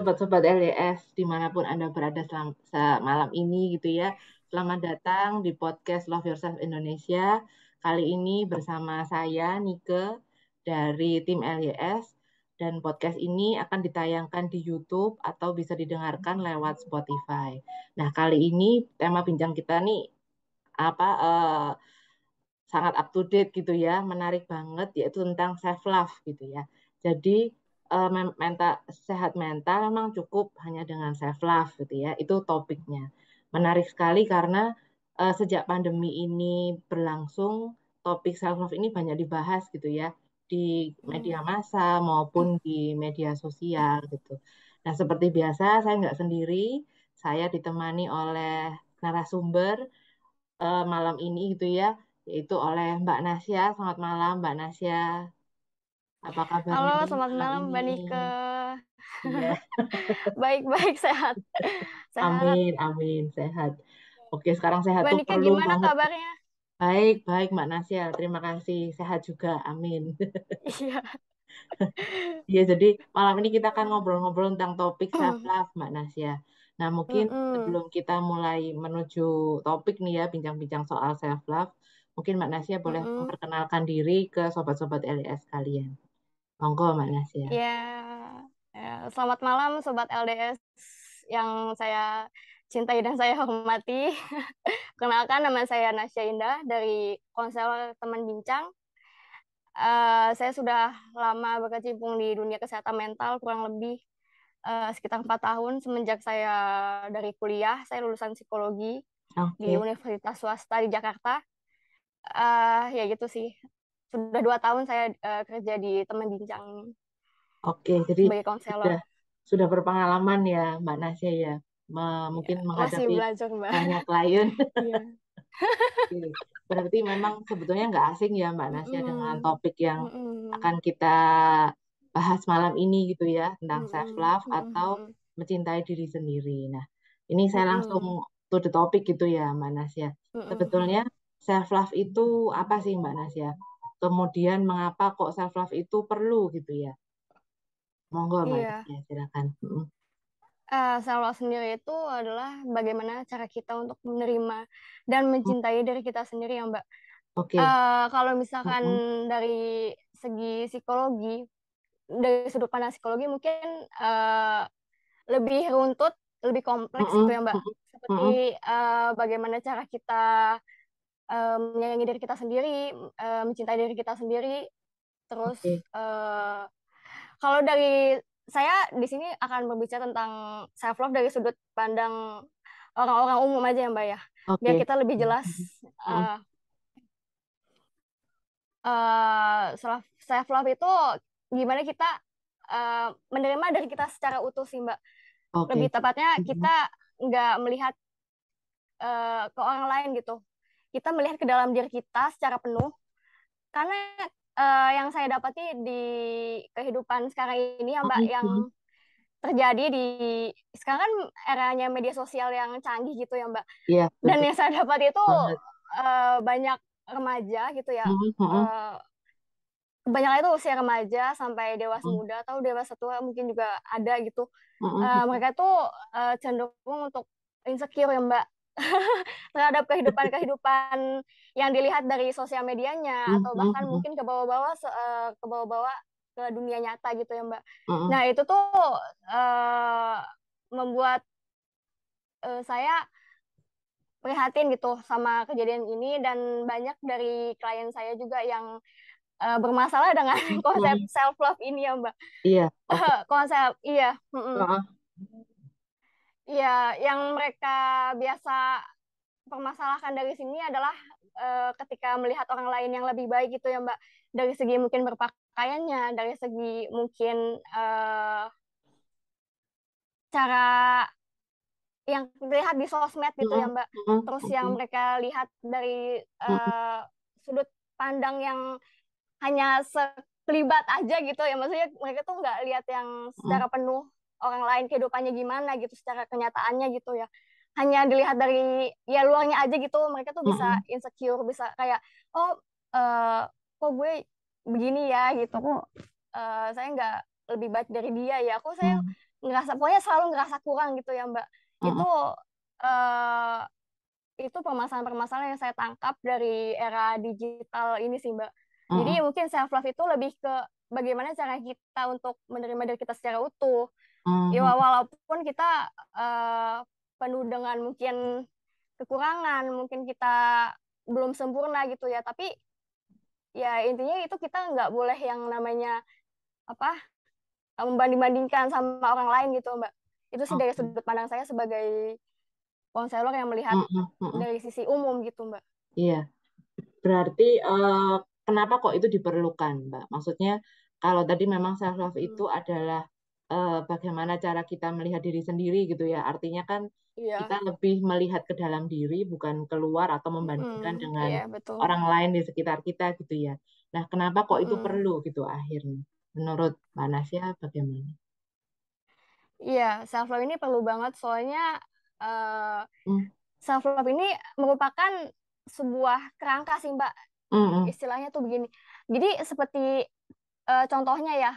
sobat-sobat LDS dimanapun Anda berada selam, malam ini gitu ya. Selamat datang di podcast Love Yourself Indonesia. Kali ini bersama saya Nike dari tim LDS dan podcast ini akan ditayangkan di YouTube atau bisa didengarkan lewat Spotify. Nah, kali ini tema bincang kita nih apa uh, sangat up to date gitu ya, menarik banget yaitu tentang self love gitu ya. Jadi uh, eh, mental sehat mental memang cukup hanya dengan self love gitu ya. Itu topiknya. Menarik sekali karena uh, sejak pandemi ini berlangsung topik self love ini banyak dibahas gitu ya di media hmm. massa maupun di media sosial gitu. Nah seperti biasa saya nggak sendiri, saya ditemani oleh narasumber uh, malam ini gitu ya, yaitu oleh Mbak Nasya. Selamat malam Mbak Nasya. Apa kabar? Halo, selamat malam Mbak Nike. Baik-baik, iya. sehat. sehat. Amin, amin, sehat. Oke, sekarang sehat Mbak tuh gimana banget. kabarnya? Baik, baik Mbak Nasya. Terima kasih. Sehat juga. Amin. Iya. Iya, jadi malam ini kita akan ngobrol-ngobrol tentang topik hmm. self love, Mbak Nasya. Nah, mungkin mm -hmm. sebelum kita mulai menuju topik nih ya, bincang-bincang soal self love, mungkin Mbak Nasya boleh mm -hmm. memperkenalkan diri ke sobat-sobat LES kalian. Monggo Mbak Nasya. Ya, ya, selamat malam Sobat LDS yang saya cintai dan saya hormati. Kenalkan nama saya Nasya Indah dari Konsel Teman Bincang. Uh, saya sudah lama berkecimpung di dunia kesehatan mental, kurang lebih uh, sekitar empat tahun semenjak saya dari kuliah. Saya lulusan psikologi okay. di Universitas Swasta di Jakarta. Uh, ya gitu sih sudah dua tahun saya uh, kerja di teman bincang ini. Oke, jadi Sudah, sudah berpengalaman ya Mbak Nasya ya, Ma, iya, mungkin ya, menghadapi belajar, Mbak. banyak klien. ya. Oke. Berarti memang sebetulnya nggak asing ya Mbak Nasya mm. dengan topik yang mm. akan kita bahas malam ini gitu ya tentang mm. self love mm. atau mencintai diri sendiri. Nah, ini saya langsung mm. to the topic gitu ya Mbak Nasya. Mm. Sebetulnya self love itu apa sih Mbak Nasya? kemudian mengapa kok self love itu perlu gitu ya monggo mbak iya. ya, silakan uh, eh, self love sendiri itu adalah bagaimana cara kita untuk menerima dan mencintai hmm. diri kita sendiri ya mbak Oke. Okay. Uh, eh, kalau misalkan hmm. dari segi psikologi, dari sudut pandang psikologi mungkin uh, lebih runtut, lebih kompleks mm -hmm. gitu ya Mbak. Seperti mm -hmm. uh, bagaimana cara kita um, menyayangi diri kita sendiri, um, mencintai diri kita sendiri. Terus okay. uh, eh, kalau dari saya di sini akan berbicara tentang self love dari sudut pandang orang-orang umum aja ya Mbak ya. Okay. Biar kita lebih jelas uh, uh, self self love itu gimana kita uh, menerima dari kita secara utuh sih Mbak. Okay. Lebih tepatnya mm-hmm. kita nggak melihat uh, ke orang lain gitu kita melihat ke dalam diri kita secara penuh karena uh, yang saya dapati di kehidupan sekarang ini ya mbak yang terjadi di sekarang kan eranya media sosial yang canggih gitu ya mbak yeah, betul. dan yang saya dapat itu eh, banyak remaja gitu ya mm uh, kebanyakan itu usia remaja sampai dewasa mm muda atau dewasa tua mungkin juga ada gitu uh, mereka tuh uh, cenderung untuk insecure ya mbak terhadap kehidupan-kehidupan yang dilihat dari sosial medianya mm-hmm. atau hmm, bahkan mm-hmm. mungkin ke bawah-bawah eh, ke bawah-bawah ke dunia nyata gitu ya Mbak. Mm-hmm. Nah, itu tuh uh, membuat uh, saya prihatin gitu sama kejadian ini dan banyak dari klien saya juga yang uh, bermasalah dengan konsep hmm. self love ini ya Mbak. Iya. Okay. konsep iya. Mm -mm. Uh Iya, yang mereka biasa permasalahkan dari sini adalah e, ketika melihat orang lain yang lebih baik gitu ya Mbak. Dari segi mungkin berpakaiannya, dari segi mungkin e, cara yang terlihat di sosmed gitu ya Mbak. Mm-hmm. Terus yang mm-hmm. mereka lihat dari e, sudut pandang yang hanya sekelibat aja gitu ya. Maksudnya mereka tuh nggak lihat yang secara penuh orang lain kehidupannya gimana gitu secara kenyataannya gitu ya hanya dilihat dari ya luarnya aja gitu mereka tuh bisa insecure bisa kayak oh uh, kok gue begini ya gitu kok uh, eh, saya nggak lebih baik dari dia ya aku saya ngerasa pokoknya selalu ngerasa kurang gitu ya mbak itu uh, itu permasalahan-permasalahan yang saya tangkap dari era digital ini sih mbak jadi mungkin self love itu lebih ke bagaimana cara kita untuk menerima diri kita secara utuh Mm-hmm. Ya walaupun kita uh, penuh dengan mungkin kekurangan, mungkin kita belum sempurna gitu ya, tapi ya intinya itu kita nggak boleh yang namanya apa membanding-bandingkan sama orang lain gitu mbak. Itu sih dari sudut pandang saya sebagai konselor yang melihat mm-hmm. dari sisi umum gitu mbak. Iya, berarti uh, kenapa kok itu diperlukan mbak? Maksudnya kalau tadi memang self love itu hmm. adalah uh, bagaimana cara kita melihat diri sendiri gitu ya. Artinya kan yeah. kita lebih melihat ke dalam diri bukan keluar atau membandingkan mm, dengan yeah, betul. orang lain di sekitar kita gitu ya. Nah, kenapa kok itu mm. perlu gitu akhirnya? Menurut Mbak bagaimana? Iya, yeah, self love ini perlu banget soalnya uh, eh, mm. self love ini merupakan sebuah kerangka sih Mbak. Mm -hmm. Istilahnya tuh begini. Jadi seperti uh, contohnya ya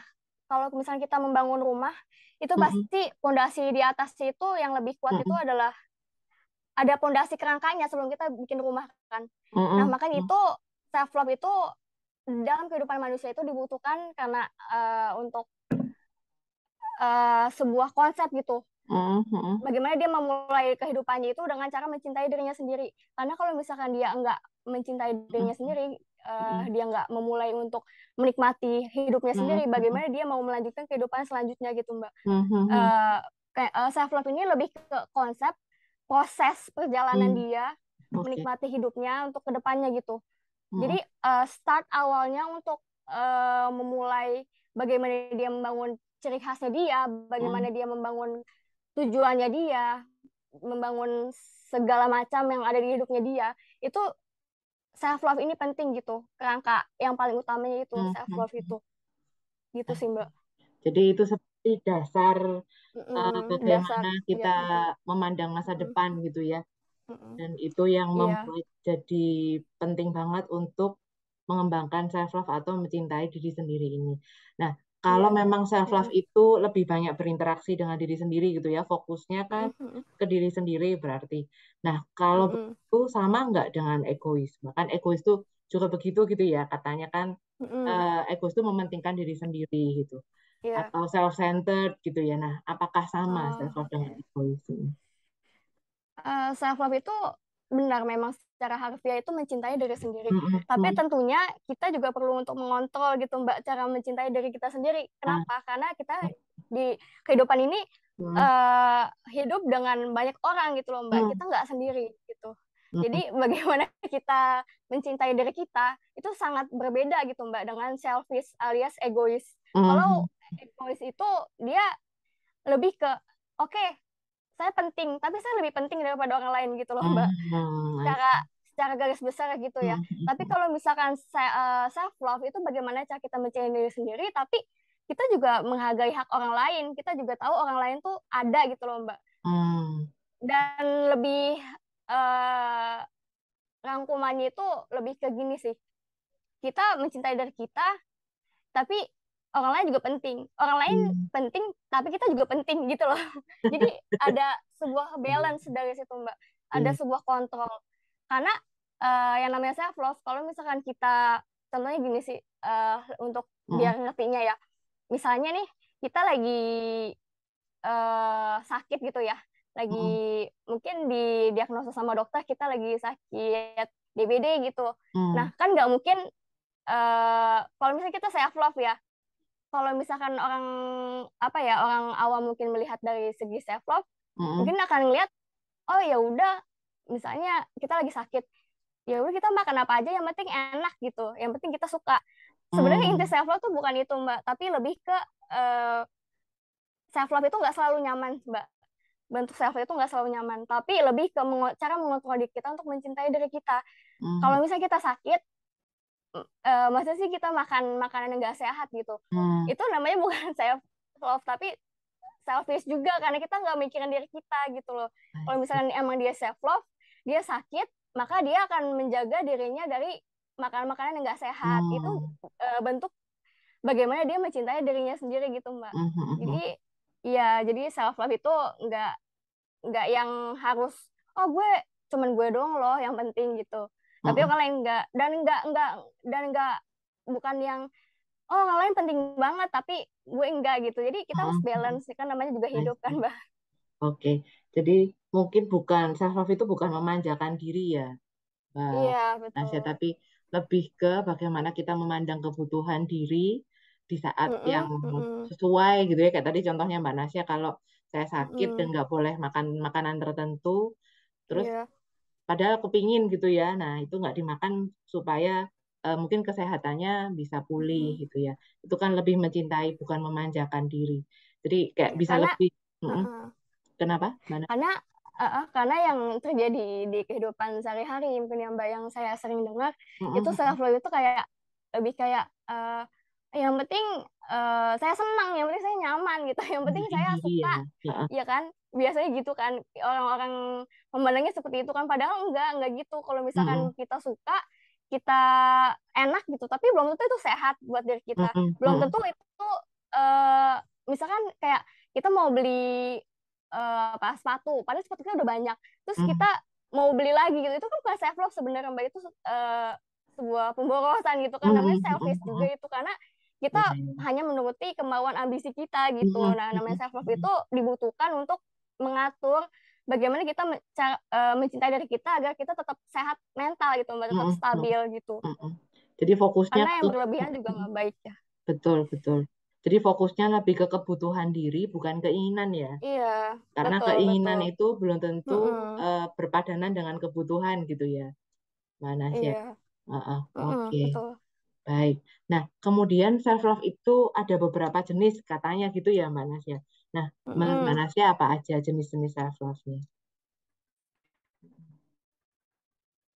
kalau misalnya kita membangun rumah itu pasti fondasi di atas itu yang lebih kuat itu adalah ada pondasi kerangkanya sebelum kita bikin rumah kan. Nah makanya itu self love itu dalam kehidupan manusia itu dibutuhkan karena uh, untuk uh, sebuah konsep gitu. Bagaimana dia memulai kehidupannya itu dengan cara mencintai dirinya sendiri. Karena kalau misalkan dia nggak mencintai dirinya sendiri, uh, dia nggak memulai untuk menikmati hidupnya sendiri, mm-hmm. bagaimana dia mau melanjutkan kehidupan selanjutnya gitu mbak. Mm -hmm. uh, kayak uh, eh, self love ini lebih ke konsep proses perjalanan mm. dia okay. menikmati hidupnya untuk kedepannya gitu. Mm. Jadi uh, start awalnya untuk uh, memulai bagaimana dia membangun ciri khasnya dia, bagaimana mm. dia membangun tujuannya dia, membangun segala macam yang ada di hidupnya dia itu self love ini penting gitu kerangka yang paling utamanya itu hmm, self love hmm, itu hmm. gitu sih mbak jadi itu seperti dasar mm -hmm. uh, bagaimana dasar, kita ya. memandang masa depan mm gitu ya mm -hmm. dan itu yang iya. membuat jadi penting banget untuk mengembangkan self love atau mencintai diri sendiri ini nah kalau iya. memang self love itu lebih banyak berinteraksi dengan diri sendiri gitu ya, fokusnya kan ke diri sendiri berarti. Nah, kalau itu sama nggak dengan egoisme? Kan egois itu juga begitu gitu ya, katanya kan uh, egois itu mementingkan diri sendiri gitu. Yeah. Atau self centered gitu ya. Nah, apakah sama oh. self love dengan egoisme? Uh, self love itu benar memang secara harfiah itu mencintai diri sendiri. Mm-hmm. Tapi tentunya kita juga perlu untuk mengontrol gitu Mbak cara mencintai diri kita sendiri. Iya. Kenapa? Mm. Karena kita di kehidupan ini mm. uh, hidup dengan banyak orang gitu loh Mbak. Mm. Kita nggak sendiri gitu. Mm. Jadi bagaimana kita mencintai diri kita itu sangat berbeda gitu Mbak dengan selfish alias egois. Mm. Kalau egois itu dia lebih ke oke okay, saya penting tapi saya lebih penting daripada orang lain gitu loh mbak hmm, secara secara garis besar gitu ya hmm, hmm, tapi kalau misalkan saya, eh, self love itu bagaimana cara kita mencintai diri sendiri tapi kita juga menghargai hak orang lain kita juga tahu orang lain tuh ada gitu loh mbak dan lebih uh, rangkumannya itu lebih ke gini sih kita mencintai dari kita tapi orang lain juga penting orang lain hmm. penting tapi kita juga penting gitu loh jadi ada sebuah balance dari situ mbak ada hmm. sebuah kontrol karena uh, yang namanya self love kalau misalkan kita contohnya gini sih uh, untuk hmm. biar ngertinya ya misalnya nih kita lagi uh, sakit gitu ya lagi hmm. mungkin di diagnosa sama dokter kita lagi sakit DBD gitu hmm. nah kan nggak mungkin uh, kalau misalnya kita self love ya kalau misalkan orang apa ya orang awam mungkin melihat dari segi self love mm-hmm. mungkin akan ngelihat oh ya udah misalnya kita lagi sakit ya udah kita makan apa aja yang penting enak gitu yang penting kita suka sebenarnya mm. inti self love tuh bukan itu mbak tapi lebih ke uh, self love itu nggak selalu nyaman mbak bentuk self love itu nggak selalu nyaman tapi lebih ke meng- cara mengontrol diri kita untuk mencintai diri kita mm. kalau misalnya kita sakit uh, maksudnya sih kita makan makanan yang gak sehat gitu hmm. itu namanya bukan self love tapi selfish juga karena kita nggak mikirin diri kita gitu loh kalau misalnya emang dia self love dia sakit maka dia akan menjaga dirinya dari makanan-makanan yang gak sehat hmm. itu uh, eh, bentuk bagaimana dia mencintai dirinya sendiri gitu mbak hmm. hmm, hmm. jadi ya jadi self love itu nggak nggak yang harus oh gue cuman gue doang loh yang penting gitu tapi kalau yang enggak dan enggak enggak dan enggak bukan yang oh kalau lain penting banget tapi gue enggak gitu jadi kita harus oh. balance kan namanya juga hidup kan mbak oke okay. jadi mungkin bukan self love itu bukan memanjakan diri ya mbak iya, ya, betul. Nasya, tapi lebih ke bagaimana kita memandang kebutuhan diri di saat mm -hmm. yang sesuai gitu ya kayak tadi contohnya mbak Nasya kalau saya sakit mm. dan nggak boleh makan makanan tertentu terus yeah padahal kepingin gitu ya nah itu nggak dimakan supaya uh, mungkin kesehatannya bisa pulih gitu ya itu kan lebih mencintai bukan memanjakan diri jadi kayak bisa karena, lebih uh, uh, kenapa Mana? karena uh, karena yang terjadi di kehidupan sehari-hari mungkin yang mbak yang saya sering dengar uh, uh, itu self love itu kayak lebih kayak uh, yang penting uh, saya senang yang penting saya nyaman gitu yang penting saya iya, suka ya kan biasanya gitu kan orang-orang memandangnya seperti itu kan padahal enggak enggak gitu kalau misalkan -hmm. kita suka kita enak gitu tapi belum tentu itu sehat buat diri kita -hmm. belum tentu itu uh, misalkan kayak kita mau beli uh, apa sepatu padahal sepatu kita udah banyak terus -hmm. kita mau beli lagi gitu itu kan bukan self love sebenarnya mbak itu uh, sebuah pemborosan gitu kan namanya selfish juga itu karena kita hmm. hanya menuruti kemauan ambisi kita gitu. Hmm. Nah, namanya mm-hmm. self love itu dibutuhkan untuk mengatur bagaimana kita eh, mencintai diri kita agar kita tetap sehat mental gitu, tetap hmm. stabil gitu. Hmm. Jadi fokusnya karena yang berlebihan juga mm-hmm. nggak baik ya. Betul betul. Jadi fokusnya lebih ke kebutuhan diri bukan keinginan ya. Iya. Karena betul, keinginan betul. itu belum tentu mm -hmm. uh, berpadanan dengan kebutuhan gitu ya. Mana sih? Ya? Iya. Uh -uh. Oke. Okay. Mm -hmm, Baik. Nah, kemudian self love itu ada beberapa jenis katanya gitu ya Mbak Nasya. Nah, Mbak hmm. Nasya apa aja jenis-jenis self love-nya?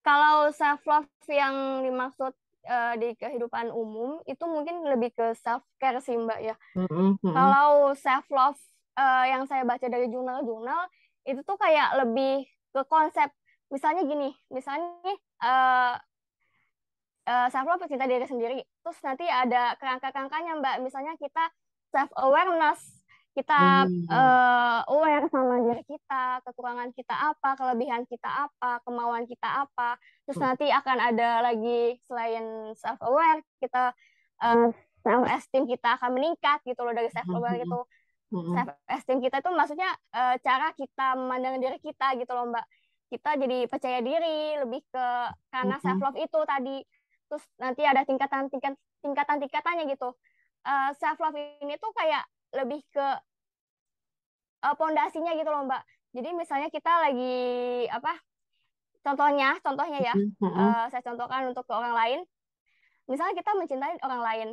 Kalau self love yang dimaksud eh, di kehidupan umum itu mungkin lebih ke self care sih Mbak ya. Hmm, Kalau self love uh, eh, yang saya baca dari jurnal-jurnal itu tuh kayak lebih ke konsep misalnya gini, misalnya uh, uh, eh, self love pecinta diri sendiri. Terus nanti ada kerangka-kerangkanya Mbak. Misalnya kita self awareness, kita hmm. uh, aware sama diri kita, kekurangan kita apa, kelebihan kita apa, kemauan kita apa. Terus hmm. nanti akan ada lagi selain self aware, kita uh, eh, self esteem kita akan meningkat gitu loh dari self aware hmm. gitu. Hmm. Self esteem kita itu maksudnya uh, cara kita memandang diri kita gitu loh, Mbak. Kita jadi percaya diri lebih ke karena hmm. self love itu tadi terus nanti ada tingkatan tingkat tingkatan tingkatannya gitu uh, eh, self love ini tuh kayak lebih ke eh, pondasinya uh, gitu loh mbak jadi misalnya kita lagi apa contohnya contohnya ya uh, saya contohkan untuk ke orang lain misalnya kita mencintai orang lain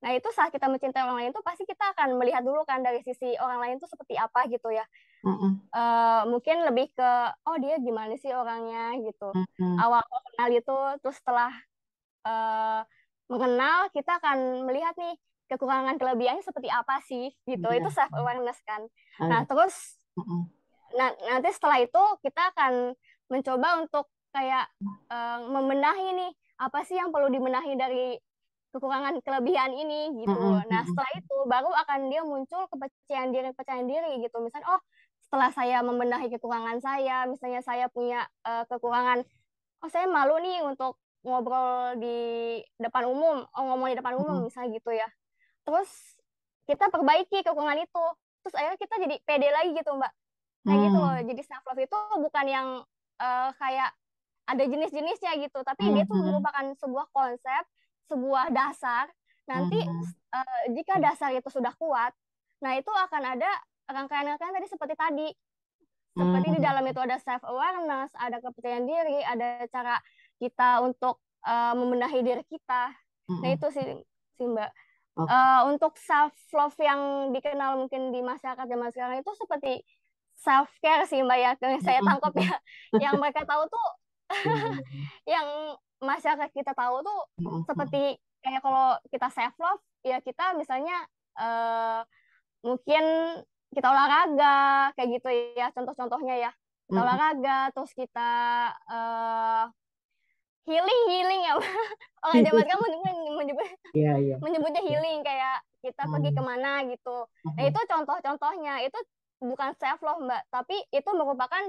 nah itu saat kita mencintai orang lain tuh pasti kita akan melihat dulu kan dari sisi orang lain tuh seperti apa gitu ya Uh, mungkin lebih ke oh dia gimana sih orangnya gitu uh, awal kenal itu terus setelah uh, mengenal kita akan melihat nih kekurangan kelebihannya seperti apa sih gitu yeah. itu self awareness kan Ayo. nah terus uh-uh. nah, nanti setelah itu kita akan mencoba untuk kayak uh, membenahi nih apa sih yang perlu dibenahi dari kekurangan kelebihan ini gitu uh-uh. nah setelah itu baru akan dia muncul kepercayaan diri kepercayaan diri gitu misalnya oh setelah saya membenahi kekurangan saya misalnya saya punya uh, kekurangan oh saya malu nih untuk ngobrol di depan umum, oh, ngomong di depan umum misalnya gitu ya. Terus kita perbaiki kekurangan itu. Terus akhirnya kita jadi pede lagi gitu, Mbak. Kayak hmm. gitu loh. Hmm. Jadi self love itu bukan yang uh, kayak ada jenis-jenisnya gitu, tapi hmm. dia itu merupakan sebuah konsep, sebuah dasar. Nanti hmm. uh, jika dasar itu sudah kuat, nah itu akan ada rangkaian-rangkaian tadi seperti tadi. Seperti hmm. di dalam itu ada self awareness, ada kepercayaan diri, ada cara kita untuk uh, membenahi diri kita. Mm-hmm. Nah itu sih, sih Mbak. Okay. Uh, eh, untuk self love yang dikenal mungkin di masyarakat zaman sekarang itu seperti self care sih Mbak ya, yang saya tangkap ya. yang mereka tahu tuh, yang masyarakat kita tahu tuh seperti kayak kalau kita self love ya kita misalnya uh, mungkin kita olahraga kayak gitu ya contoh-contohnya ya kita olahraga terus kita uh, healing healing ya orang oh, Jawa kan menyebut yeah, iya, yeah. menyebutnya iya. healing kayak kita hmm. pergi kemana gitu nah hmm. itu contoh-contohnya itu bukan self love mbak tapi itu merupakan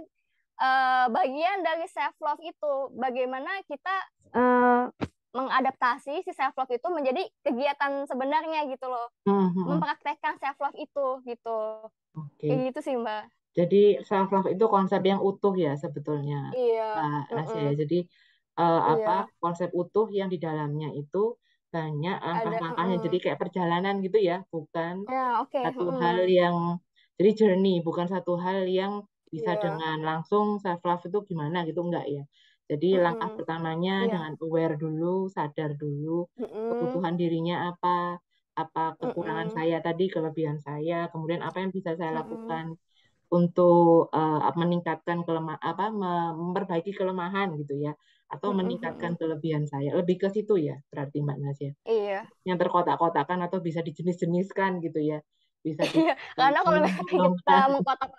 uh, bagian dari self love itu bagaimana kita uh, mengadaptasi si self love itu menjadi kegiatan sebenarnya gitu loh uh-huh. mempraktekkan self love itu gitu okay. kayak gitu sih mbak jadi self love itu konsep yang utuh ya sebetulnya iya yeah. nah, uh-uh. Uh jadi uh, apa konsep utuh yang di dalamnya itu banyak langkah-langkahnya jadi kayak perjalanan gitu ya bukan yeah, okay. satu mm. hal yang jadi journey bukan satu hal yang bisa yeah. dengan langsung self love itu gimana gitu enggak ya jadi mm. langkah pertamanya yeah. dengan aware dulu sadar dulu mm. kebutuhan dirinya apa apa kekurangan mm saya tadi kelebihan saya kemudian apa yang bisa saya lakukan mm untuk uh, meningkatkan kelemah apa memperbaiki kelemahan gitu ya atau meningkatkan kelebihan saya lebih ke situ ya berarti mbak Nasya iya yang terkotak-kotakan atau bisa dijenis-jeniskan gitu ya bisa iya, di, gitu. iya. iya karena kalau kita mengkotak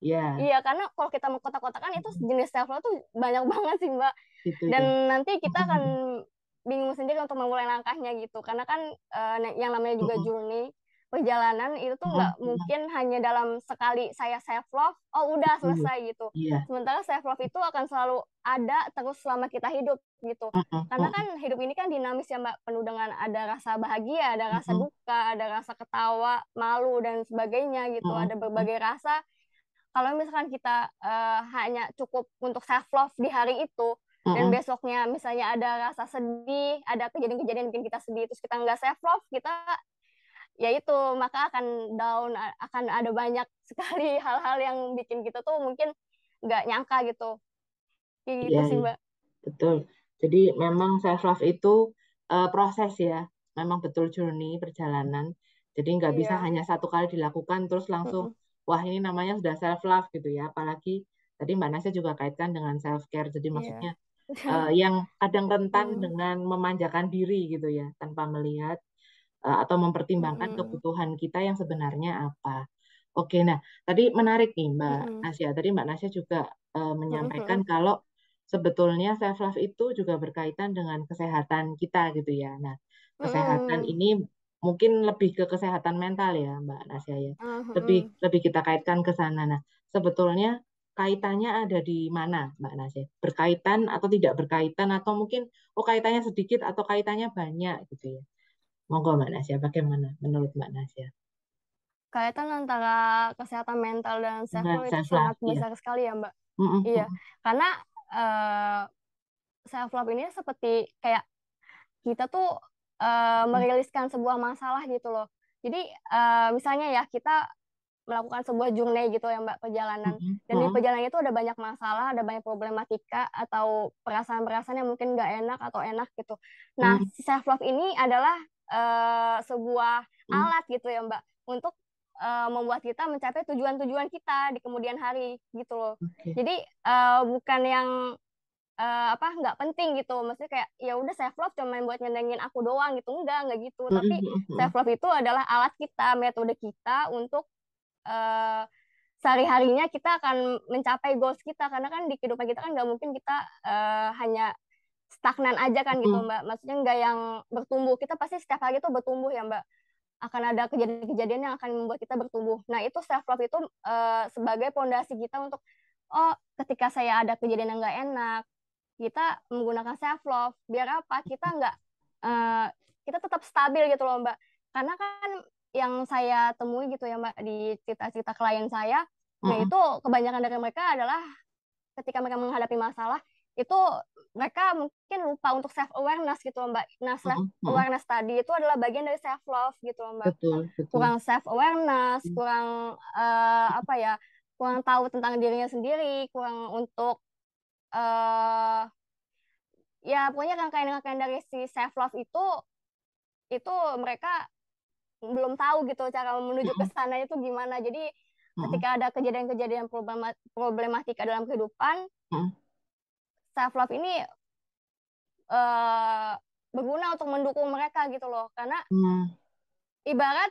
Iya. Yeah. Iya karena kalau kita mau kotak-kotakan itu jenis self tuh banyak banget sih mbak. Gitu, Dan ya. nanti kita akan bingung sendiri untuk memulai langkahnya gitu karena kan uh, yang namanya juga journey perjalanan itu tuh nggak mm-hmm. mungkin hanya dalam sekali saya self love oh udah iya. selesai gitu yeah. sementara self love itu akan selalu ada terus selama kita hidup gitu uh karena kan hidup ini kan dinamis ya mbak penuh dengan ada rasa bahagia ada rasa uh duka ada rasa ketawa malu dan sebagainya gitu uh ada berbagai rasa kalau misalkan kita uh, hanya cukup untuk self love di hari itu dan mm -hmm. besoknya misalnya ada rasa sedih, ada kejadian-kejadian bikin kita sedih, terus kita nggak self love, kita ya itu maka akan down akan ada banyak sekali hal-hal yang bikin kita tuh mungkin nggak nyangka gitu kayak gitu ya, sih mbak betul jadi memang self love itu uh, proses ya memang betul journey perjalanan jadi nggak bisa iya. hanya satu kali dilakukan terus langsung mm-hmm. wah ini namanya sudah self love gitu ya apalagi tadi mbak Nasya juga kaitkan dengan self care jadi iya. maksudnya uh, yang kadang rentan mm. dengan memanjakan diri gitu ya tanpa melihat Eh, atau mempertimbangkan mm-hmm. kebutuhan kita yang sebenarnya apa. Oke, nah tadi menarik nih Mbak mm-hmm. Nasya. Tadi Mbak Nasya juga uh, menyampaikan mm-hmm. kalau sebetulnya self love itu juga berkaitan dengan kesehatan kita gitu ya. Nah, kesehatan mm-hmm. ini mungkin lebih ke kesehatan mental ya Mbak Nasya ya. Mm-hmm. Lebih lebih kita kaitkan ke sana. Nah, sebetulnya kaitannya ada di mana Mbak Nasya? Berkaitan atau tidak berkaitan atau mungkin oh kaitannya sedikit atau kaitannya banyak gitu ya. Monggo Mbak Nasya, bagaimana menurut Mbak Nasya? Kaitan antara kesehatan mental dan self love nah, itu sangat iya. besar sekali ya Mbak. Mm -hmm. Iya, karena uh, eh, self love ini seperti kayak kita tuh uh, meriliskan sebuah masalah gitu loh. Jadi uh, misalnya ya kita melakukan sebuah journey gitu ya mbak perjalanan mm -hmm. dan di perjalanan itu ada banyak masalah ada banyak problematika atau perasaan-perasaan yang mungkin nggak enak atau enak gitu nah mm -hmm. self love ini adalah uh, sebuah hmm. alat gitu ya Mbak untuk uh, membuat kita mencapai tujuan-tujuan kita di kemudian hari gitu loh. Okay. Jadi uh, bukan yang uh, apa nggak penting gitu, maksudnya kayak ya udah self love cuma buat nyenengin aku doang gitu, enggak nggak gitu. hmm Tapi hmm, hmm. self love itu adalah alat kita, metode kita untuk uh, sehari harinya kita akan mencapai goals kita karena kan di kehidupan kita kan nggak mungkin kita uh, hanya stagnan aja kan gitu hmm. mbak maksudnya nggak yang bertumbuh kita pasti setiap hari itu bertumbuh ya mbak akan ada kejadian-kejadian yang akan membuat kita bertumbuh nah itu self love itu e, sebagai pondasi kita untuk oh ketika saya ada kejadian yang nggak enak kita menggunakan self love biar apa kita nggak e, kita tetap stabil gitu loh mbak karena kan yang saya temui gitu ya mbak di cerita-cerita klien saya mm -hmm. nah itu kebanyakan dari mereka adalah ketika mereka menghadapi masalah itu mereka mungkin lupa untuk self awareness gitu mbak. Nah self awareness uh -huh. tadi itu adalah bagian dari self love gitu mbak. Betul, betul. Kurang self awareness, mm. kurang uh, apa ya, kurang tahu tentang dirinya sendiri, kurang untuk uh, ya pokoknya rangkaian-rangkaian dari si self love itu itu mereka belum tahu gitu cara menuju ke sana itu gimana. Jadi ketika ada kejadian-kejadian problematika dalam kehidupan, self love ini uh, berguna untuk mendukung mereka gitu loh karena hmm. ibarat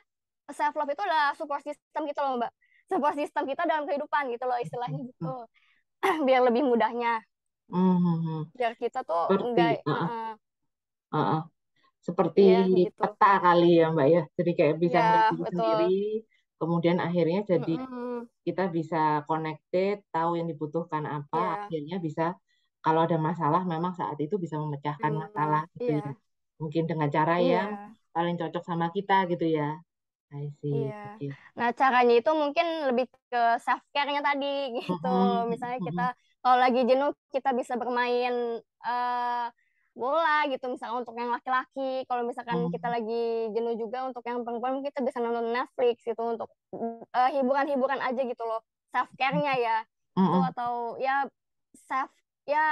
self love itu adalah support system gitu loh mbak support system kita dalam kehidupan gitu loh istilahnya gitu hmm. biar lebih mudahnya hmm. biar kita tuh Seperti, enggak uh -uh. Uh Seperti ya, gitu. peta kali ya mbak ya jadi kayak bisa ya, betul. sendiri kemudian akhirnya jadi mm -hmm. kita bisa connected tahu yang dibutuhkan apa yeah. akhirnya bisa kalau ada masalah memang saat itu bisa memecahkan hmm, masalah gitu yeah. ya. Mungkin dengan cara yeah. yang paling cocok sama kita gitu ya. I see. Iya. Okay. Nah, caranya itu mungkin lebih ke self care-nya tadi gitu. Mm-hmm. Misalnya kita kalau lagi jenuh kita bisa bermain uh, bola gitu misalnya untuk yang laki-laki. Kalau misalkan hmm kita lagi jenuh juga untuk yang perempuan kita bisa nonton Netflix gitu untuk hiburan eh, hiburan-hiburan aja gitu loh. Self care-nya ya. hmm Itu atau ya self ya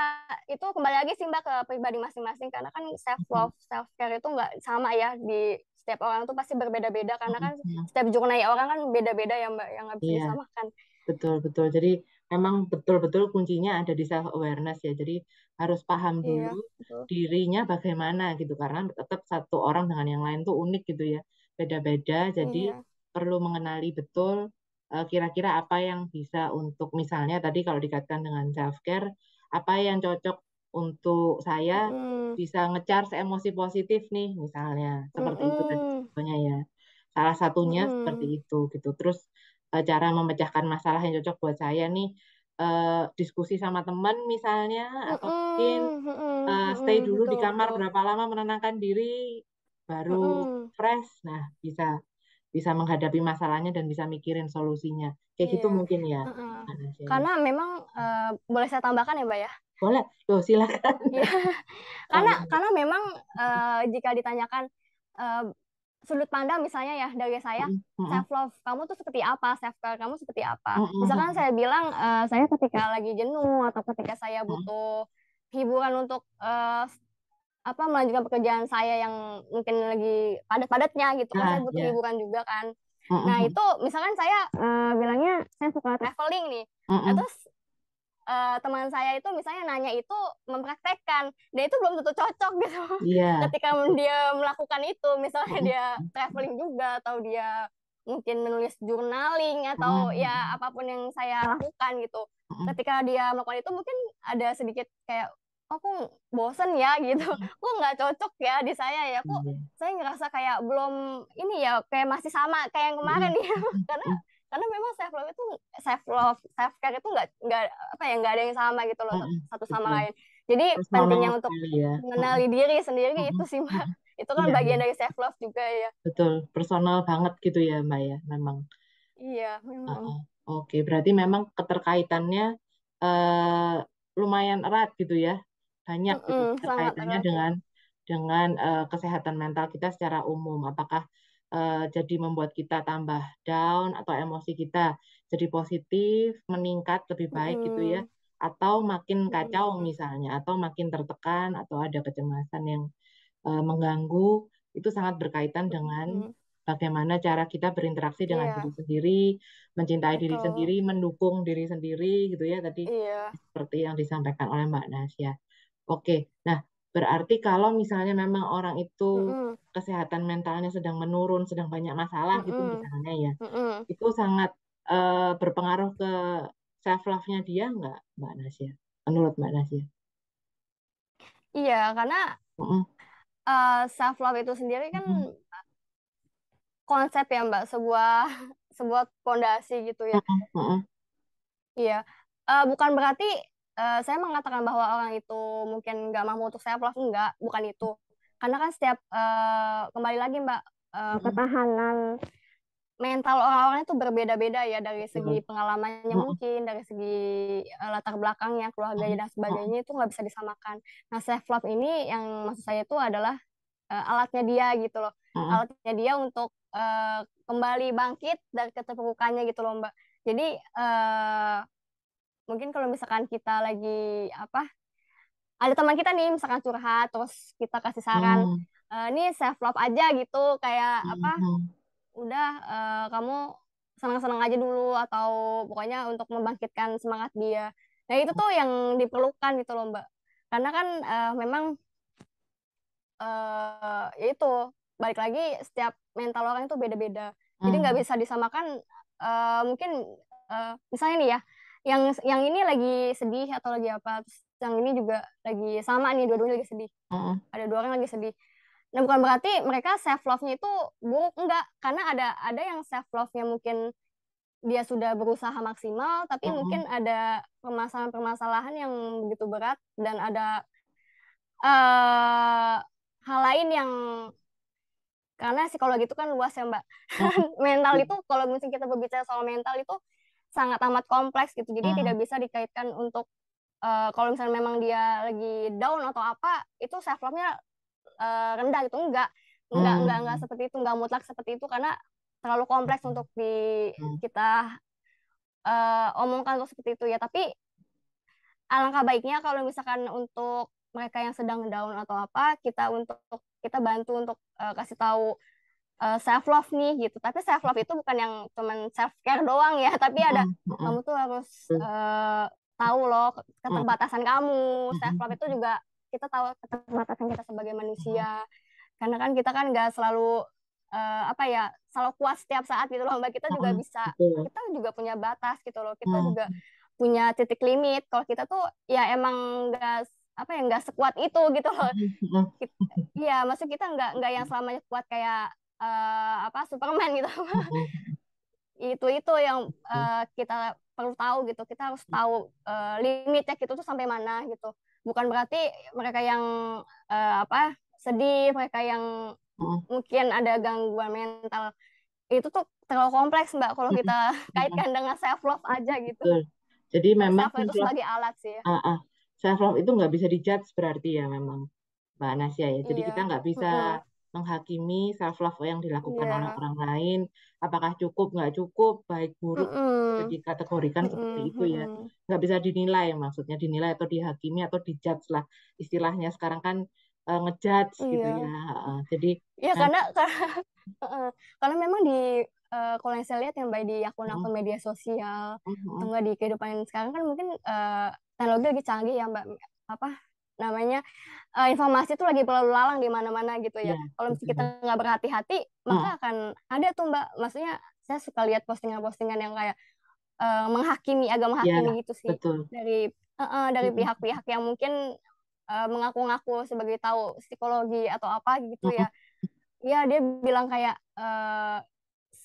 itu kembali lagi sih mbak ke pribadi masing-masing karena kan self love self care itu nggak sama ya di setiap orang itu pasti berbeda-beda karena kan setiap jurnai orang kan beda-beda ya mbak yang nggak bisa yeah. disamakan betul betul jadi memang betul-betul kuncinya ada di self awareness ya jadi harus paham iya, dulu iya, dirinya bagaimana gitu karena tetap satu orang dengan yang lain tuh unik gitu ya beda-beda jadi iya. perlu mengenali betul eh, kira-kira apa yang bisa untuk misalnya tadi kalau dikatakan dengan self care apa yang cocok untuk saya mm. bisa ngecharge emosi positif nih misalnya seperti mm. itu tadi contohnya ya salah satunya mm. seperti itu gitu terus eh, cara memecahkan masalah yang cocok buat saya nih uh, diskusi sama teman misalnya atau mungkin uh, stay dulu di kamar berapa lama menenangkan diri baru fresh nah bisa bisa menghadapi masalahnya dan bisa mikirin solusinya kayak yeah. gitu iya. mungkin ya mm -hmm. karena memang uh, boleh saya tambahkan ya mbak ya boleh tuh silakan iya. karena oh. karena memang uh, jika ditanyakan uh, sudut pandang misalnya ya dari saya mm-hmm. self love kamu tuh seperti apa self care kamu seperti apa mm-hmm. misalkan saya bilang uh, saya ketika lagi jenuh atau ketika saya butuh mm-hmm. hiburan untuk uh, apa melanjutkan pekerjaan saya yang mungkin lagi padat-padatnya gitu kan ah, saya butuh yeah. juga kan mm -hmm. nah itu misalkan saya uh, bilangnya saya suka traveling nih mm -hmm. nah, terus uh, teman saya itu misalnya nanya itu mempraktekkan dia itu belum tentu cocok gitu yeah. ketika dia melakukan itu misalnya dia traveling juga atau dia mungkin menulis journaling atau mm ya apapun yang saya ah. lakukan gitu. Mm Ketika dia melakukan itu mungkin ada sedikit kayak aku bosen ya gitu hmm. aku nggak cocok ya di saya ya mm-hmm. saya ngerasa kayak belum ini ya kayak masih sama kayak yang iya. kemarin ya karena iya. karena memang self love itu self love self care itu nggak nggak apa ya nggak ada yang sama gitu loh satu sama lain jadi Terus pentingnya untuk ya. mengenali diri sendiri itu sih mbak itu kan yeah. bagian dari self love juga ya betul personal banget gitu ya mbak ya memang iya memang uh, oke berarti memang keterkaitannya uh, lumayan erat gitu ya banyak mm -hmm, sangat, dengan dengan uh, kesehatan mental kita secara umum apakah uh, jadi membuat kita tambah down atau emosi kita jadi positif meningkat lebih baik mm -hmm. gitu ya atau makin kacau misalnya atau makin tertekan atau ada kecemasan yang uh, mengganggu itu sangat berkaitan dengan bagaimana cara kita berinteraksi dengan yeah. diri sendiri mencintai Betul. diri sendiri mendukung diri sendiri gitu ya tadi yeah. seperti yang disampaikan oleh Mbak Nasya Oke, nah berarti kalau misalnya memang orang itu mm-hmm. kesehatan mentalnya sedang menurun, sedang banyak masalah mm-hmm. gitu misalnya ya, mm-hmm. itu sangat uh, berpengaruh ke self love-nya dia nggak, Mbak Nasya? Menurut Mbak Nasya? Iya, karena mm-hmm. uh, eh, self love itu sendiri kan mm-hmm. konsep ya Mbak, sebuah sebuah pondasi gitu ya. Mm-hmm. Iya, uh, bukan berarti uh, saya mengatakan bahwa orang itu mungkin nggak mampu untuk saya plus enggak bukan itu karena kan setiap uh, kembali lagi mbak uh, eh, ketahanan mental orang-orang itu berbeda-beda ya dari segi pengalamannya mungkin dari segi uh, latar belakangnya keluarga dan sebagainya itu nggak bisa disamakan nah self love ini yang maksud saya itu adalah uh, alatnya dia gitu loh alatnya dia untuk uh, kembali bangkit dari keterpurukannya gitu loh mbak jadi uh, mungkin kalau misalkan kita lagi apa ada teman kita nih misalkan curhat terus kita kasih saran hmm. e, ini self love aja gitu kayak hmm. apa hmm. udah e, kamu senang-senang aja dulu atau pokoknya untuk membangkitkan semangat dia nah itu tuh yang diperlukan gitu loh mbak karena kan e, memang e, itu balik lagi setiap mental orang itu beda-beda jadi hmm. nggak hmm. bisa disamakan e, mungkin e, misalnya nih ya yang yang ini lagi sedih atau lagi apa terus yang ini juga lagi sama nih dua-duanya lagi sedih mm-hmm. ada dua orang lagi sedih nah bukan berarti mereka self love-nya itu buruk enggak karena ada ada yang self love-nya mungkin dia sudah berusaha maksimal tapi mm-hmm. mungkin ada permasalahan-permasalahan yang begitu berat dan ada uh, hal lain yang karena psikologi itu kan luas ya mbak mental itu kalau misalnya kita berbicara soal mental itu sangat amat kompleks gitu jadi hmm. tidak bisa dikaitkan untuk uh, kalau misalnya memang dia lagi down atau apa itu self love nya uh, eh, rendah gitu enggak enggak hmm. enggak enggak seperti itu enggak mutlak seperti itu karena terlalu kompleks hmm. untuk di hmm. kita uh, omongkan untuk seperti itu ya tapi alangkah baiknya kalau misalkan untuk mereka yang sedang down atau apa kita untuk kita bantu untuk uh, kasih tahu uh, eh, self love nih gitu tapi self love itu bukan yang cuman self care doang ya tapi ada mm-hmm. kamu tuh harus uh, tahu loh keterbatasan mm-hmm. kamu self love itu juga kita tahu keterbatasan kita sebagai manusia karena kan kita kan nggak selalu uh, apa ya selalu kuat setiap saat gitu loh mbak kita juga bisa kita juga punya batas gitu loh kita mm. juga punya titik limit kalau kita tuh ya emang nggak apa ya nggak sekuat itu gitu loh iya maksud kita nggak nggak yang selamanya kuat kayak uh, apa Superman gitu itu itu yang uh, kita perlu tahu gitu kita harus tahu uh, limitnya gitu tuh sampai mana gitu bukan berarti mereka yang uh, apa sedih mereka yang mungkin ada gangguan mental itu tuh terlalu kompleks mbak kalau kita kaitkan dengan self love aja gitu jadi memang self love itu sebagai alat sih ya. uh, uh. self love itu nggak bisa dijudge berarti ya memang mbak Nasya ya jadi iya. kita nggak bisa menghakimi self love yang dilakukan yeah. oleh orang lain apakah cukup nggak cukup baik buruk mm -hmm. dikategorikan mm -hmm. seperti itu ya nggak bisa dinilai maksudnya dinilai atau dihakimi atau dijudge lah istilahnya sekarang kan uh, ngejudge yeah. gitu ya uh, jadi ya nah, karena karena, karena memang di uh, kalau yang saya lihat yang baik di akun-akun mm-hmm. media sosial uh-huh. atau enggak di kehidupan sekarang kan mungkin uh, teknologi lagi canggih ya mbak apa namanya uh, informasi itu lagi berlalu lalang di mana-mana gitu ya. ya Kalau misalnya kita nggak berhati-hati, maka akan ada tuh Mbak. Maksudnya saya suka lihat postingan-postingan yang kayak uh, menghakimi, agak iya, menghakimi ya, gitu sih betul. dari uh, uh, dari pihak-pihak yang mungkin uh, mengaku-ngaku sebagai tahu psikologi atau apa gitu ya. Ya dia bilang kayak uh,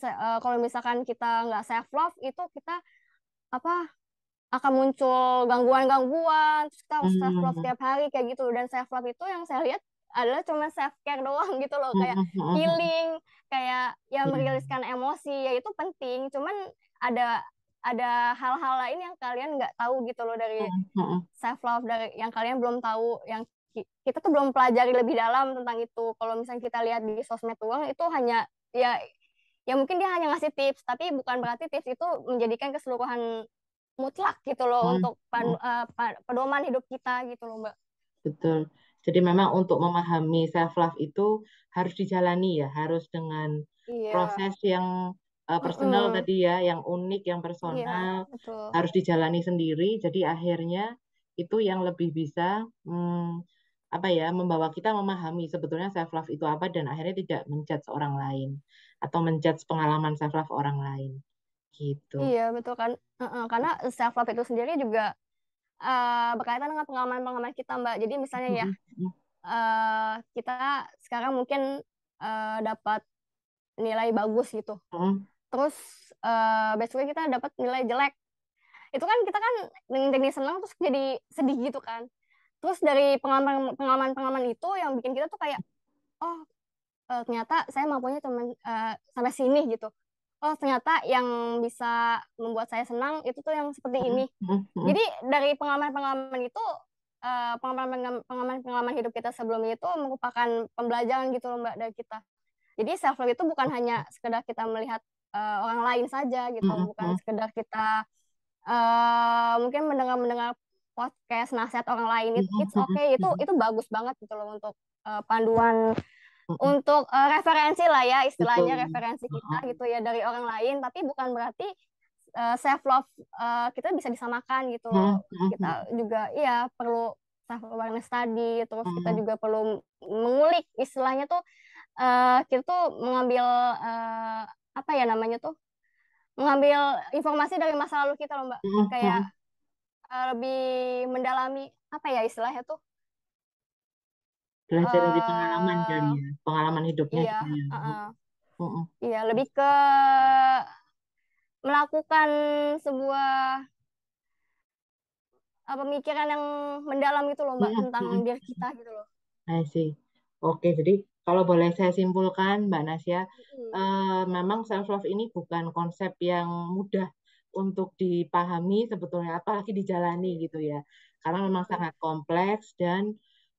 uh, kalau misalkan kita nggak self love itu kita apa akan muncul gangguan-gangguan terus kita harus hmm, self love hmm, hmm. tiap hari kayak gitu dan self love itu yang saya lihat adalah cuma self care doang gitu loh kayak healing kayak ya meriliskan emosi ya itu penting cuman ada ada hal-hal lain yang kalian nggak tahu gitu loh dari self love dari yang kalian belum tahu yang kita tuh belum pelajari lebih dalam tentang itu kalau misalnya kita lihat di sosmed doang itu hanya ya ya mungkin dia hanya ngasih tips tapi bukan berarti tips itu menjadikan keseluruhan mutlak gitu loh hmm. untuk pan, uh, pedoman hidup kita gitu loh mbak betul jadi memang untuk memahami self love itu harus dijalani ya harus dengan iya. proses yang uh, personal mm tadi ya yang unik yang iya, personal iya, harus dijalani sendiri jadi akhirnya itu yang lebih bisa hmm, apa ya membawa kita memahami sebetulnya self love itu apa dan akhirnya tidak menjudge orang lain atau menjudge pengalaman self love orang lain gitu iya betul kan karena self love itu sendiri juga uh, berkaitan dengan pengalaman-pengalaman kita mbak. Jadi misalnya ya uh, kita sekarang mungkin uh, dapat nilai bagus gitu, mm-hmm. terus uh, besoknya kita dapat nilai jelek. Itu kan kita kan jadi senang terus jadi sedih gitu kan. Terus dari pengalaman-pengalaman itu yang bikin kita tuh kayak oh ternyata saya mampunya teman uh, sampai sini gitu oh ternyata yang bisa membuat saya senang itu tuh yang seperti hmm, ini. Hmm, hmm. Jadi dari pengalaman-pengalaman itu eh, pengalaman-pengalaman hidup kita sebelumnya itu merupakan pembelajaran gitu loh mbak dari kita. Jadi self love itu bukan oh. hanya sekedar kita melihat uh, orang lain saja gitu, bukan sekedar kita uh, mungkin mendengar-mendengar podcast nasihat orang lain itu it's okay itu itu bagus banget gitu loh untuk uh, panduan untuk uh, referensi lah ya istilahnya Betul. referensi kita gitu ya dari orang lain tapi bukan berarti uh, self love uh, kita bisa disamakan gitu loh hmm, hmm, kita hmm. juga iya perlu self awareness tadi terus kita juga perlu mengulik istilahnya tuh uh, kita tuh mengambil uh, apa ya namanya tuh mengambil informasi dari masa lalu kita loh mbak kayak uh, lebih mendalami apa ya istilahnya tuh belajar dari eh, pengalaman kan ya pengalaman hidupnya iya, juga. Uh, uh. Uh-uh. iya lebih ke melakukan sebuah eh, pemikiran yang mendalam itu loh mbak yeah. tentang biar diri kita gitu loh. I see. Oke jadi kalau boleh saya simpulkan Mbak Nasya, hmm. uh, eh, memang self love ini bukan konsep yang mudah untuk dipahami sebetulnya apalagi dijalani gitu ya karena memang sangat kompleks dan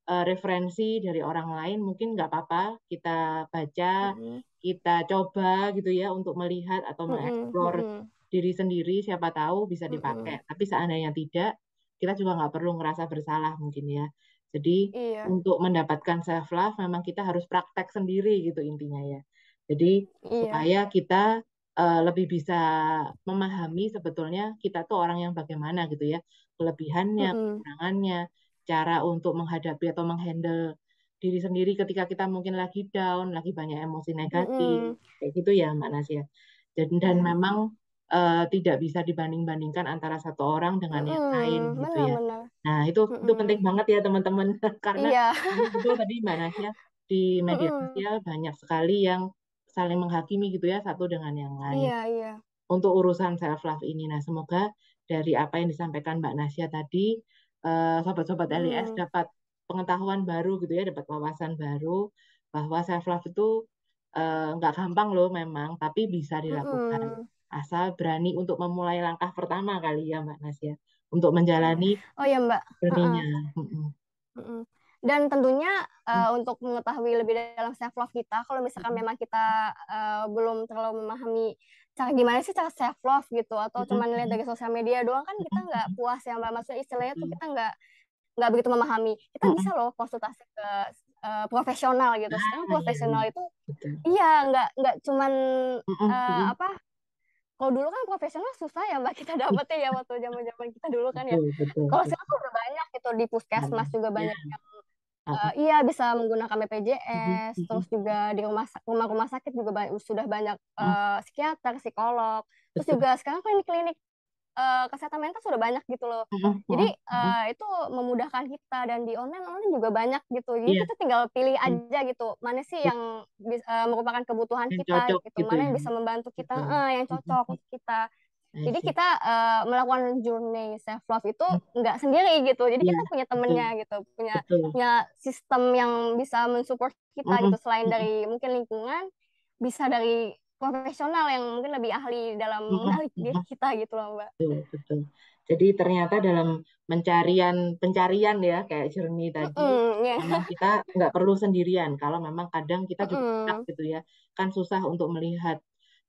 Eh, referensi dari orang lain mungkin nggak apa-apa kita baca mm -hmm. kita coba gitu ya untuk melihat atau mengeksplor mm -hmm. diri sendiri siapa tahu bisa dipakai mm -hmm. tapi seandainya tidak kita juga nggak perlu ngerasa bersalah mungkin ya jadi iya. untuk mendapatkan self love memang kita harus praktek sendiri gitu intinya ya jadi iya. supaya kita uh, lebih bisa memahami sebetulnya kita tuh orang yang bagaimana gitu ya kelebihannya mm -hmm. kekurangannya cara untuk menghadapi atau menghandle diri sendiri ketika kita mungkin lagi down, lagi banyak emosi negatif, mm -hmm. kayak gitu ya Mbak Nasya. Dan mm -hmm. memang uh, tidak bisa dibanding-bandingkan antara satu orang dengan mm -hmm. yang lain gitu ya. Benar. Nah, itu mm -hmm. itu penting banget ya teman-teman karena yeah. betul tadi Mbak Nasya di media mm -hmm. sosial banyak sekali yang saling menghakimi gitu ya satu dengan yang lain. Iya, iya. Untuk urusan self love ini nah semoga dari apa yang disampaikan Mbak Nasya tadi Eh, sobat-sobat uh, LDS hmm. dapat pengetahuan baru gitu ya, dapat wawasan baru bahwa self love itu eh, nggak uh, gampang loh memang, tapi bisa dilakukan. Hmm. Asal berani untuk memulai langkah pertama kali ya Mbak Nasya, untuk menjalani Oh ya Mbak. Beraninya. Uh -uh. uh -uh dan tentunya uh, hmm. untuk mengetahui lebih dalam self love kita kalau misalkan hmm. memang kita uh, belum terlalu memahami cara gimana sih cara self love gitu atau hmm, cuma lihat hmm. dari sosial media doang kan kita nggak puas ya mbak maksudnya istilahnya tuh kita nggak nggak begitu memahami kita bisa loh konsultasi ke uh, profesional gitu ah, sekarang iya, profesional iya. itu iya nggak nggak cuman uh, apa kalau dulu kan profesional susah ya mbak kita dapetnya ya waktu zaman zaman kita dulu kan ya kalau sekarang kan udah banyak itu di puskesmas juga iya. banyak yang Uh, iya bisa menggunakan BPJS, mm-hmm. terus juga di rumah rumah-rumah sakit juga banyak, sudah banyak uh, psikiater, psikolog, terus juga sekarang klinik-klinik uh, kesehatan mental sudah banyak gitu loh. Jadi uh, itu memudahkan kita dan di online online juga banyak gitu. Jadi yeah. kita tinggal pilih iya. aja gitu mana sih iya. yang uh, merupakan kebutuhan yang kita gitu, gitu, mana ya. yang bisa membantu kita, uh, yang mm-hmm, cocok mm-hmm. untuk kita. Iya Jadi kita uh, melakukan journey self love itu hmm. nggak sendiri gitu. Jadi yeah. kita punya temennya gitu, punya Betul. punya sistem yang bisa mensupport kita -hmm. gitu selain hmm. dari mungkin lingkungan, bisa dari profesional yang mungkin lebih ahli dalam hmm, mengenali diri kita gitu loh mbak. Betul, Jadi ternyata dalam pencarian pencarian ya kayak journey tadi, mm, -hmm, yeah. memang kita nggak perlu sendirian. Kalau memang kadang kita juga -hmm. gitu ya, kan susah untuk melihat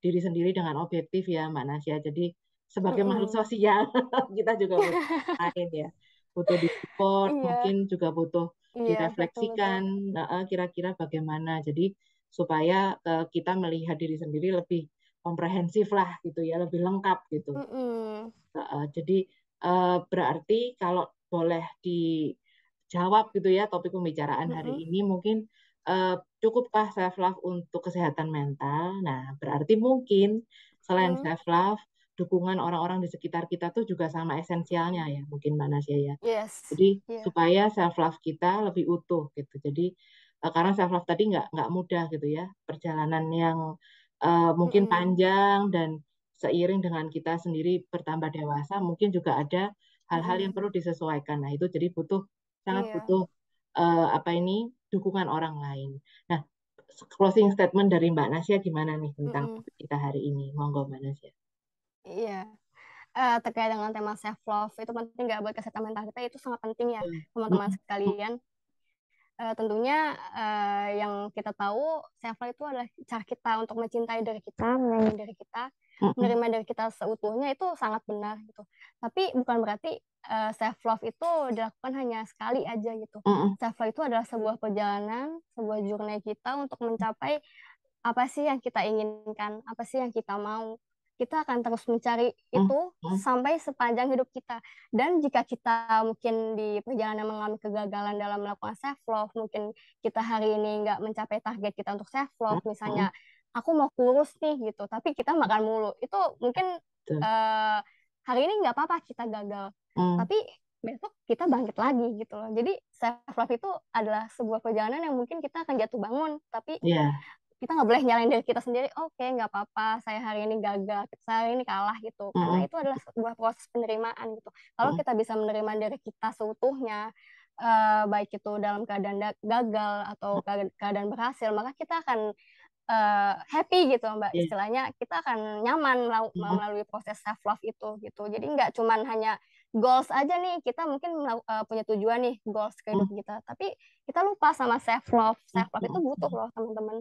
diri sendiri dengan objektif ya Mbak Nasya. Jadi sebagai mm -hmm. makhluk sosial kita juga butuh lain ya. Butuh di support, yeah. mungkin juga butuh yeah, iya, direfleksikan kira-kira nah, bagaimana. Jadi supaya uh, kita melihat diri sendiri lebih komprehensif lah gitu ya, lebih lengkap gitu. Mm -hmm. uh, jadi uh, berarti kalau boleh dijawab gitu ya topik pembicaraan mm -hmm. hari ini mungkin Eh, cukupkah self love untuk kesehatan mental? Nah, berarti mungkin selain hmm. self love, dukungan orang-orang di sekitar kita tuh juga sama esensialnya ya, mungkin Mbak Nasya ya. Yes. Jadi yeah. supaya self love kita lebih utuh gitu. Jadi uh, karena self love tadi nggak nggak mudah gitu ya, perjalanan yang uh, mungkin -hmm. panjang dan seiring dengan kita sendiri bertambah dewasa, mungkin juga ada hal-hal -hmm. yang perlu disesuaikan. Nah itu jadi butuh sangat yeah. butuh uh, apa ini dukungan orang lain. Nah, closing statement dari Mbak Nasya gimana nih tentang mm -hmm. kita hari ini? Monggo Mbak Nasya. Iya. Uh, terkait dengan tema self love itu penting nggak buat kesehatan mental kita itu sangat penting ya iya. teman-teman sekalian uh, tentunya uh, yang kita tahu self love itu adalah cara kita untuk mencintai diri kita, menyayangi diri kita, menerima diri kita seutuhnya itu sangat benar gitu. Tapi bukan berarti uh, eh, self love itu dilakukan hanya sekali aja gitu. Mm-hmm. Self love itu adalah sebuah perjalanan, sebuah journey kita untuk mencapai apa sih yang kita inginkan, apa sih yang kita mau. Kita akan terus mencari mm-hmm. itu sampai sepanjang hidup kita. Dan jika kita mungkin di perjalanan mengalami kegagalan dalam melakukan self love, mungkin kita hari ini nggak mencapai target kita untuk self love, mm-hmm. misalnya aku mau kurus nih gitu, tapi kita makan mulu. Itu mungkin hari ini nggak apa-apa kita gagal hmm. tapi besok kita bangkit lagi gitu loh jadi self love itu adalah sebuah perjalanan yang mungkin kita akan jatuh bangun tapi yeah. kita nggak boleh nyalain diri kita sendiri oke okay, nggak apa-apa saya hari ini gagal saya hari ini kalah gitu hmm. karena itu adalah sebuah proses penerimaan gitu kalau hmm. kita bisa menerima diri kita seutuhnya uh, baik itu dalam keadaan gagal atau hmm. keadaan berhasil maka kita akan uh, happy gitu mbak yeah. istilahnya kita akan nyaman melalui, mm -hmm. proses self love itu gitu jadi nggak cuman hanya goals aja nih kita mungkin uh, punya tujuan nih goals ke hidup mm. kita tapi kita lupa sama self love self love itu butuh loh teman-teman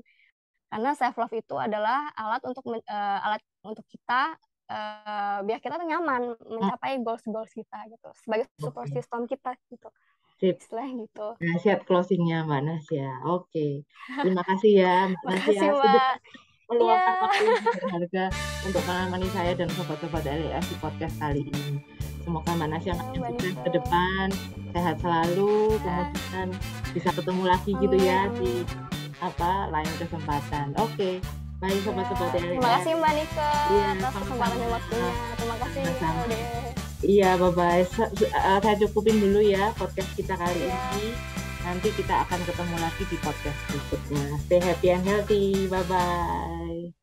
karena self love itu adalah alat untuk uh, alat untuk kita uh, biar kita nyaman mm. mencapai goals goals kita gitu sebagai support system kita gitu Sip. lain gitu. Nah, siap closingnya Mbak Nasya. Oke. Terima kasih ya terima ya, kasih Mbak. Meluangkan ya. waktu yang berharga untuk menemani saya dan sobat-sobat LES di podcast kali ini. Semoga Mbak Nasya oh, sukses ke depan, sehat selalu, dan kemudian bisa ketemu lagi Amin. gitu ya di apa lain kesempatan. Oke. Okay. Baik sobat-sobat ya. Terima kasih Mbak Nika iya, atas waktunya. Terima kasih. Sama Iya, bye-bye. Eh, saya cukupin dulu ya podcast kita kali ini. Nanti kita akan ketemu lagi di podcast berikutnya. Stay happy and healthy. Bye-bye.